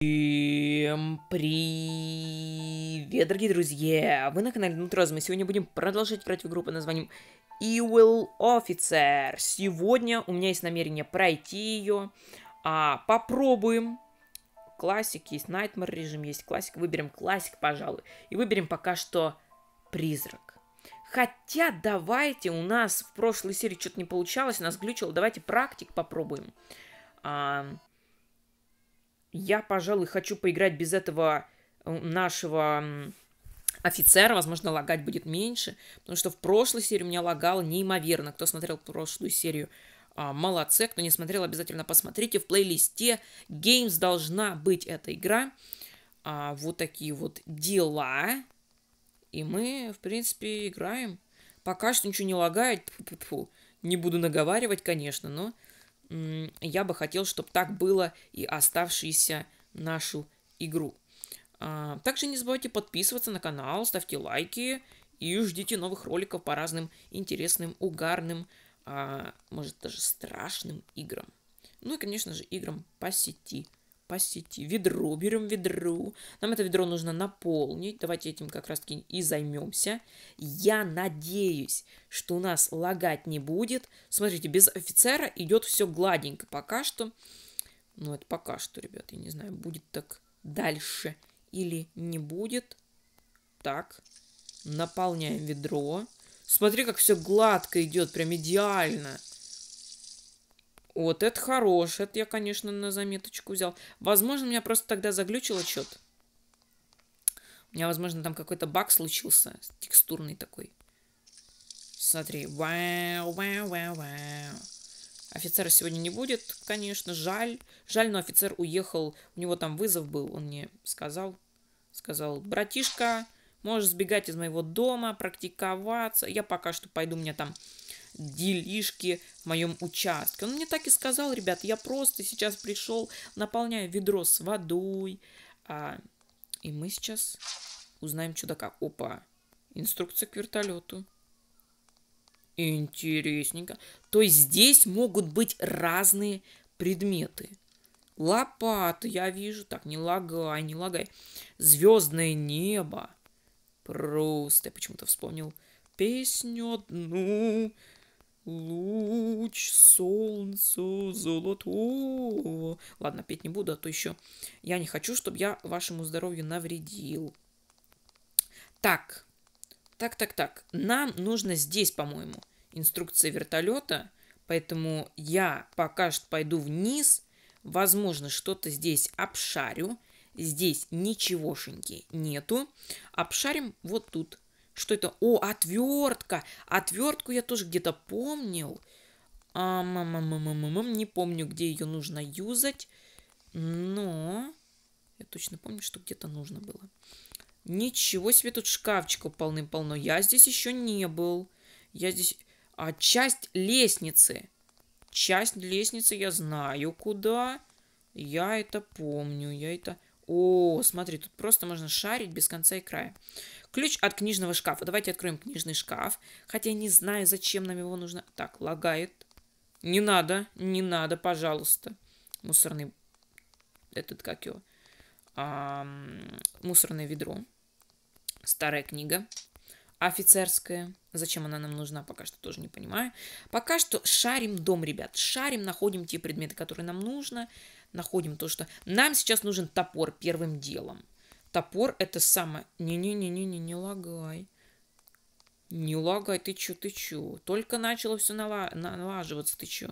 Всем привет, дорогие друзья! Вы на канале Нутроза, мы сегодня будем продолжать играть в игру под названием Evil Officer. Сегодня у меня есть намерение пройти ее. А, попробуем. Классик есть, Nightmare режим есть, классик. Выберем классик, пожалуй. И выберем пока что призрак. Хотя давайте, у нас в прошлой серии что-то не получалось, у нас глючило. Давайте практик попробуем. А, я, пожалуй, хочу поиграть без этого нашего офицера, возможно, лагать будет меньше, потому что в прошлой серии у меня лагало неимоверно. Кто смотрел прошлую серию, а, молодцы. Кто не смотрел, обязательно посмотрите. В плейлисте Games должна быть эта игра. А, вот такие вот дела. И мы, в принципе, играем. Пока что ничего не лагает. Не буду наговаривать, конечно, но я бы хотел, чтобы так было и оставшуюся нашу игру. А, также не забывайте подписываться на канал, ставьте лайки и ждите новых роликов по разным интересным, угарным, а, может даже страшным играм. Ну и, конечно же, играм по сети по сети. Ведро, берем ведро. Нам это ведро нужно наполнить. Давайте этим как раз таки и займемся. Я надеюсь, что у нас лагать не будет. Смотрите, без офицера идет все гладенько пока что. Ну, это пока что, ребят. Я не знаю, будет так дальше или не будет. Так, наполняем ведро. Смотри, как все гладко идет, прям идеально. Вот это хорош. Это я, конечно, на заметочку взял. Возможно, меня просто тогда заглючил отчет. У меня, возможно, там какой-то баг случился. Текстурный такой. Смотри. Вау, вау, вау, вау. Офицера сегодня не будет, конечно, жаль. Жаль, но офицер уехал, у него там вызов был, он мне сказал. Сказал, братишка, можешь сбегать из моего дома, практиковаться. Я пока что пойду, у меня там делишки в моем участке. Он мне так и сказал, ребят, я просто сейчас пришел, наполняю ведро с водой. А, и мы сейчас узнаем чудака. Опа, инструкция к вертолету. Интересненько. То есть здесь могут быть разные предметы. Лопата, я вижу. Так, не лагай, не лагай. Звездное небо. Просто я почему-то вспомнил песню одну луч солнца золотого. Ладно, петь не буду, а то еще я не хочу, чтобы я вашему здоровью навредил. Так, так, так, так. Нам нужно здесь, по-моему, инструкция вертолета. Поэтому я пока что пойду вниз. Возможно, что-то здесь обшарю. Здесь ничегошеньки нету. Обшарим вот тут. Что это? О, отвертка. Отвертку я тоже где-то помнил. А, мама, мама, мама, -м не помню, где ее нужно юзать. Но я точно помню, что где-то нужно было. Ничего себе, тут шкафчиков полным-полно. Я здесь еще не был. Я здесь... А часть лестницы. Часть лестницы я знаю куда. Я это помню. Я это... О, смотри, тут просто можно шарить без конца и края. Ключ от книжного шкафа. Давайте откроем книжный шкаф. Хотя я не знаю, зачем нам его нужно. Так, лагает. Не надо, не надо, пожалуйста. Мусорный... Этот, как его? А, мусорное ведро. Старая книга офицерская. Зачем она нам нужна, пока что тоже не понимаю. Пока что шарим дом, ребят. Шарим, находим те предметы, которые нам нужно. Находим то, что... Нам сейчас нужен топор первым делом. Топор это самое... Не-не-не-не-не, не лагай. Не лагай, ты чё, ты чё. Только начало все нала... налаживаться, ты чё.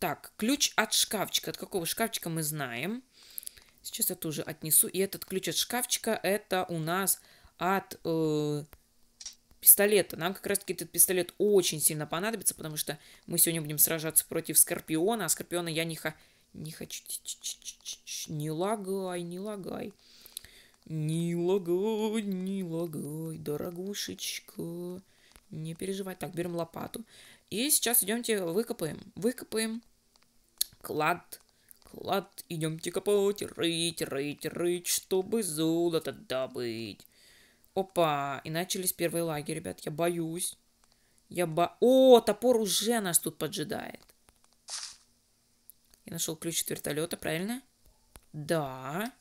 Так, ключ от шкафчика. От какого шкафчика мы знаем. Сейчас я тоже отнесу. И этот ключ от шкафчика, это у нас от э, пистолета. Нам как раз-таки этот пистолет очень сильно понадобится, потому что мы сегодня будем сражаться против Скорпиона, а Скорпиона я не, ха... не хочу... Не лагай, не лагай. Не лагай, не лагай, дорогушечка. Не переживай. Так, берем лопату. И сейчас идемте выкопаем. Выкопаем клад. Клад. Идемте копать, рыть, рыть, рыть, чтобы золото добыть. Опа, и начались первые лаги, ребят. Я боюсь. Я бо... О, топор уже нас тут поджидает. Я нашел ключ от вертолета, правильно? Да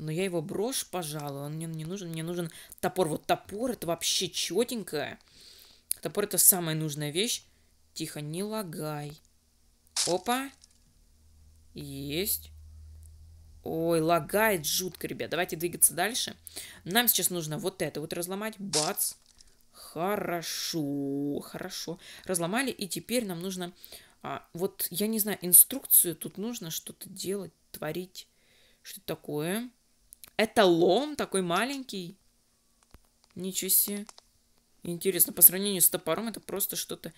но я его брошь, пожалуй, он мне не нужен. Мне нужен топор. Вот топор, это вообще четенько. Топор это самая нужная вещь. Тихо, не лагай. Опа. Есть. Ой, лагает жутко, ребят. Давайте двигаться дальше. Нам сейчас нужно вот это вот разломать. Бац. Хорошо, хорошо. Разломали, и теперь нам нужно... А, вот, я не знаю, инструкцию тут нужно что-то делать, творить. Что то такое? Это лом такой маленький. Ничего себе. Интересно, по сравнению с топором это просто что-то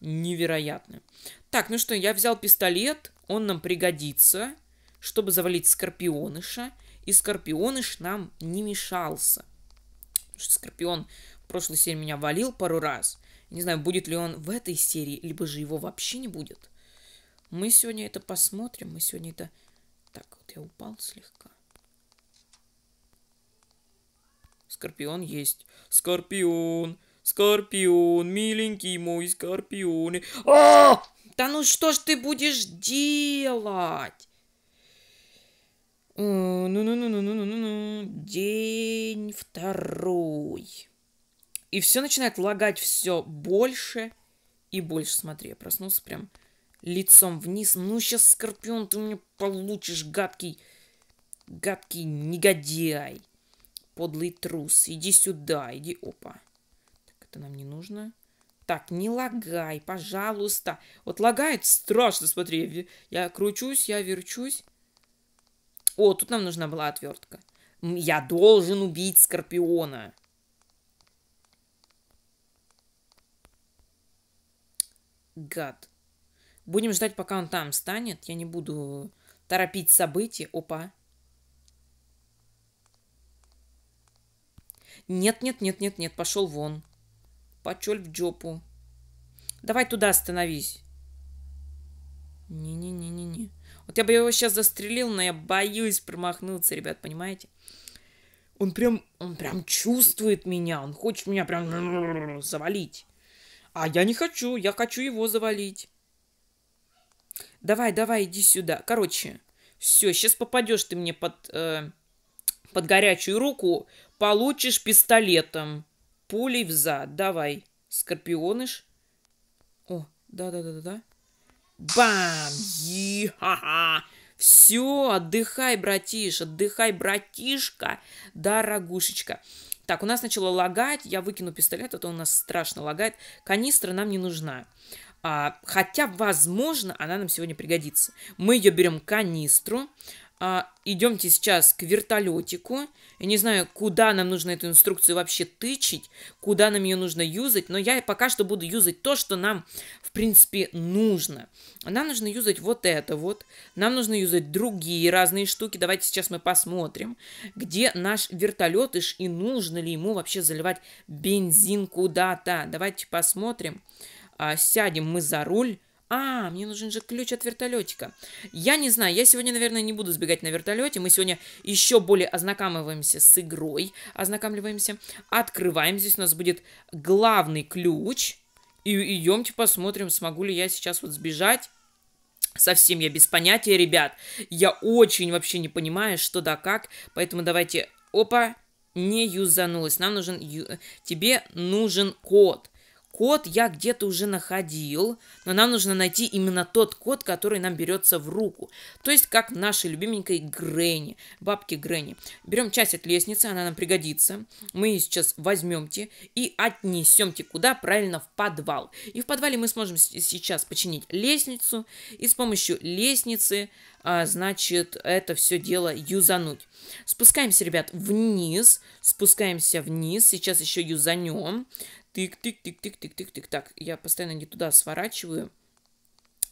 невероятное. Так, ну что, я взял пистолет. Он нам пригодится, чтобы завалить скорпионыша. И скорпионыш нам не мешался. Потому что скорпион в прошлой серии меня валил пару раз. Не знаю, будет ли он в этой серии, либо же его вообще не будет. Мы сегодня это посмотрим. Мы сегодня это... Так, вот я упал слегка. Скорпион есть. Скорпион, Скорпион, миленький мой Скорпион. А! Да ну что ж ты будешь делать? Э, Ну-ну-ну-ну-ну-ну-ну. День второй. И все начинает лагать все больше и больше. Смотри, я проснулся прям лицом вниз. Ну, сейчас, Скорпион, ты мне получишь, гадкий, гадкий негодяй подлый трус. Иди сюда, иди. Опа. Так, это нам не нужно. Так, не лагай, пожалуйста. Вот лагает страшно, смотри. Я кручусь, я верчусь. О, тут нам нужна была отвертка. Я должен убить Скорпиона. Гад. Будем ждать, пока он там станет. Я не буду торопить события. Опа. Нет-нет-нет-нет-нет, пошел вон. Почель в джопу. Давай туда остановись. Не-не-не-не-не. Вот я бы его сейчас застрелил, но я боюсь промахнуться, ребят, понимаете? Он прям, он прям чувствует меня, он хочет меня прям завалить. А я не хочу, я хочу его завалить. Давай, давай, иди сюда. Короче, все, сейчас попадешь ты мне под... Э, под горячую руку, получишь пистолетом. Пулей взад. Давай, скорпионыш. О, да-да-да-да-да. Бам! И-ха-ха! Все, отдыхай, братиш, отдыхай, братишка, дорогушечка. Так, у нас начало лагать, я выкину пистолет, а то у нас страшно лагает. Канистра нам не нужна. А, хотя, возможно, она нам сегодня пригодится. Мы ее берем канистру, а, идемте сейчас к вертолетику. Я не знаю, куда нам нужно эту инструкцию вообще тычить, куда нам ее нужно юзать, но я пока что буду юзать то, что нам, в принципе, нужно. Нам нужно юзать вот это вот, нам нужно юзать другие разные штуки. Давайте сейчас мы посмотрим, где наш вертолетыш и нужно ли ему вообще заливать бензин куда-то. Давайте посмотрим. А, сядем мы за руль. А, мне нужен же ключ от вертолетика. Я не знаю, я сегодня, наверное, не буду сбегать на вертолете. Мы сегодня еще более ознакомливаемся с игрой. Ознакомливаемся. Открываем. Здесь у нас будет главный ключ. И идемте посмотрим, смогу ли я сейчас вот сбежать. Совсем я без понятия, ребят. Я очень вообще не понимаю, что да как. Поэтому давайте... Опа, не юзанулась. Нам нужен... Тебе нужен код. Код я где-то уже находил, но нам нужно найти именно тот код, который нам берется в руку. То есть, как нашей любименькой Грэнни, бабки Грэнни. Берем часть от лестницы, она нам пригодится. Мы ее сейчас возьмем возьмемте и отнесем отнесемте куда? Правильно, в подвал. И в подвале мы сможем сейчас починить лестницу и с помощью лестницы, а, значит, это все дело юзануть. Спускаемся, ребят, вниз, спускаемся вниз, сейчас еще юзанем тык-тык-тык-тык-тык-тык-тык. Так, я постоянно не туда сворачиваю.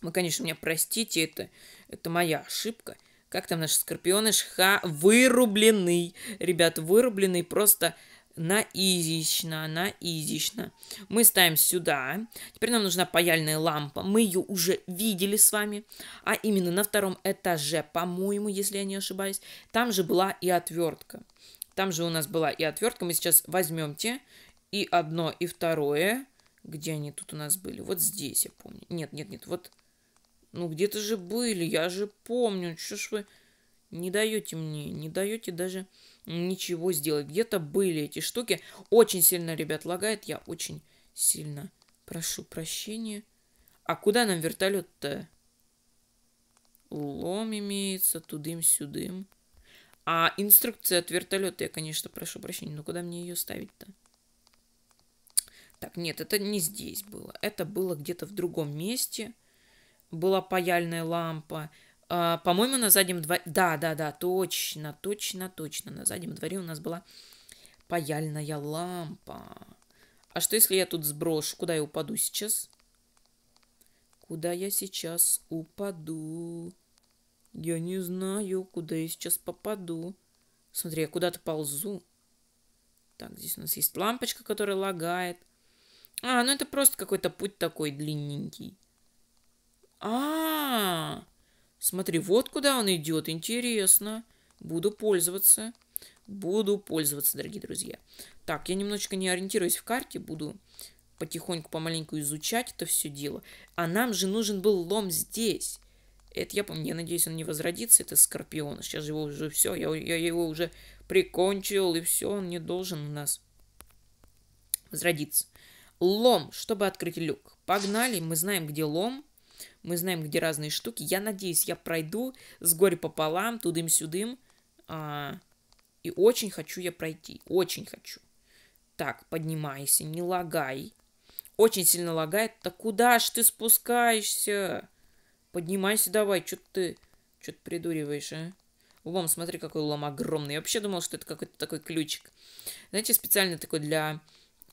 Вы, конечно, меня простите, это, это моя ошибка. Как там наши скорпионы? Ха, вырубленный. Ребят, вырубленный просто на изично, на изично. Мы ставим сюда. Теперь нам нужна паяльная лампа. Мы ее уже видели с вами. А именно на втором этаже, по-моему, если я не ошибаюсь, там же была и отвертка. Там же у нас была и отвертка. Мы сейчас возьмем те и одно, и второе. Где они тут у нас были? Вот здесь, я помню. Нет, нет, нет, вот... Ну, где-то же были, я же помню. Что ж вы не даете мне, не даете даже ничего сделать. Где-то были эти штуки. Очень сильно, ребят, лагает. Я очень сильно прошу прощения. А куда нам вертолет-то? Лом имеется, тудым-сюдым. А инструкция от вертолета, я, конечно, прошу прощения, но куда мне ее ставить-то? Так, нет, это не здесь было. Это было где-то в другом месте. Была паяльная лампа. А, по-моему, на заднем дворе... Да, да, да, точно, точно, точно. На заднем дворе у нас была паяльная лампа. А что, если я тут сброшу? Куда я упаду сейчас? Куда я сейчас упаду? Я не знаю, куда я сейчас попаду. Смотри, я куда-то ползу. Так, здесь у нас есть лампочка, которая лагает. А, ну это просто какой-то путь такой длинненький. А, -а, а, смотри, вот куда он идет, интересно. Буду пользоваться. Буду пользоваться, дорогие друзья. Так, я немножечко не ориентируюсь в карте, буду потихоньку, помаленьку изучать это все дело. А нам же нужен был лом здесь. Это я помню, я надеюсь, он не возродится, это Скорпион. Сейчас его уже все, я, я его уже прикончил, и все, он не должен у нас возродиться. Лом, чтобы открыть люк. Погнали, мы знаем, где лом. Мы знаем, где разные штуки. Я надеюсь, я пройду с горе пополам, тудым-сюдым. А, и очень хочу я пройти. Очень хочу. Так, поднимайся, не лагай. Очень сильно лагает. Да куда ж ты спускаешься? Поднимайся давай, что ты... Что ты придуриваешь, а? Лом, смотри, какой лом огромный. Я вообще думал, что это какой-то такой ключик. Знаете, специально такой для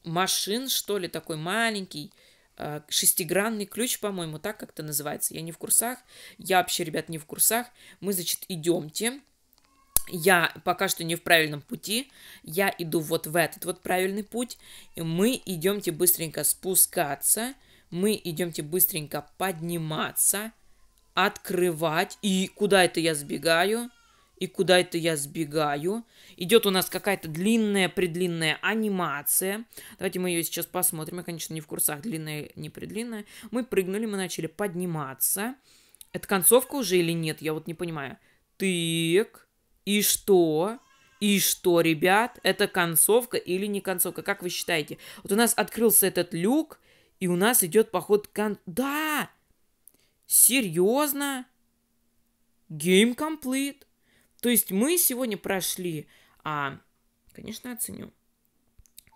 машин, что ли, такой маленький, э, шестигранный ключ, по-моему, так как-то называется. Я не в курсах, я вообще, ребят, не в курсах. Мы, значит, идемте. Я пока что не в правильном пути, я иду вот в этот вот правильный путь. И мы идемте быстренько спускаться, мы идемте быстренько подниматься, открывать. И куда это я сбегаю? и куда это я сбегаю. Идет у нас какая-то длинная-предлинная анимация. Давайте мы ее сейчас посмотрим. Я, конечно, не в курсах, длинная, не предлинная. Мы прыгнули, мы начали подниматься. Это концовка уже или нет? Я вот не понимаю. Тык. И что? И что, ребят? Это концовка или не концовка? Как вы считаете? Вот у нас открылся этот люк, и у нас идет поход кон... Да! Серьезно? Game complete. То есть мы сегодня прошли, а, конечно, оценю.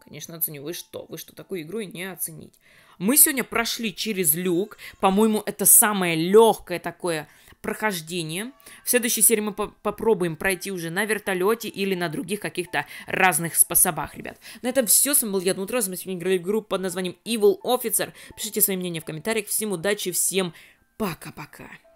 Конечно, оценю. Вы что? Вы что, такую игру и не оценить? Мы сегодня прошли через люк. По-моему, это самое легкое такое прохождение. В следующей серии мы по попробуем пройти уже на вертолете или на других каких-то разных способах, ребят. На этом все. С вами был я, Дмитрос. Мы сегодня играли в игру под названием Evil Officer. Пишите свои мнения в комментариях. Всем удачи, всем пока-пока.